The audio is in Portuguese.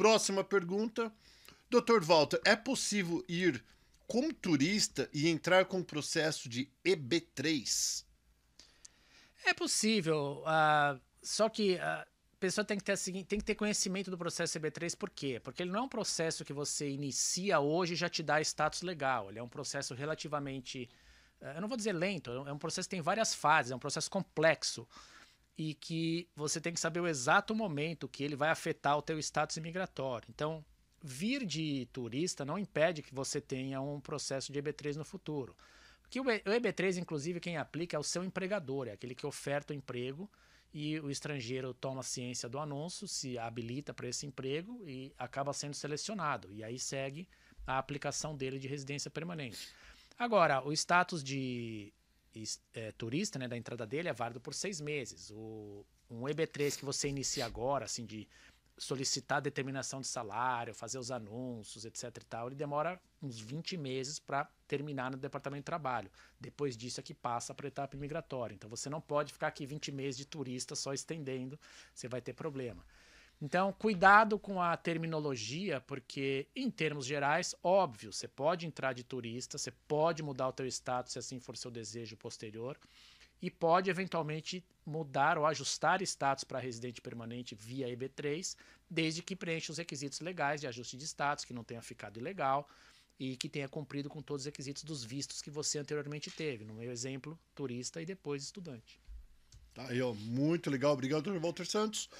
Próxima pergunta. Dr. Walter, é possível ir como turista e entrar com o processo de EB3? É possível, uh, só que ah, a pessoa tem que, ter, tem que ter conhecimento do processo EB3, por quê? Porque ele não é um processo que você inicia hoje e já te dá status legal. Ele é um processo relativamente. Uh, eu não vou dizer lento, é, é um processo que tem várias fases, é um processo complexo e que você tem que saber o exato momento que ele vai afetar o teu status imigratório. Então, vir de turista não impede que você tenha um processo de EB3 no futuro. Porque o EB3, inclusive, quem aplica é o seu empregador, é aquele que oferta o emprego e o estrangeiro toma ciência do anúncio, se habilita para esse emprego e acaba sendo selecionado. E aí segue a aplicação dele de residência permanente. Agora, o status de é, turista, né, da entrada dele, é válido por seis meses. O, um EB3 que você inicia agora, assim, de solicitar determinação de salário, fazer os anúncios, etc e tal, ele demora uns 20 meses para terminar no Departamento de Trabalho. Depois disso é que passa para a etapa migratória. Então você não pode ficar aqui 20 meses de turista só estendendo, você vai ter problema. Então, cuidado com a terminologia, porque em termos gerais, óbvio, você pode entrar de turista, você pode mudar o teu status se assim for seu desejo posterior e pode eventualmente mudar ou ajustar status para residente permanente via EB3, desde que preencha os requisitos legais de ajuste de status, que não tenha ficado ilegal e que tenha cumprido com todos os requisitos dos vistos que você anteriormente teve, no meu exemplo, turista e depois estudante. Tá aí, ó, muito legal. Obrigado, Dr. Walter Santos.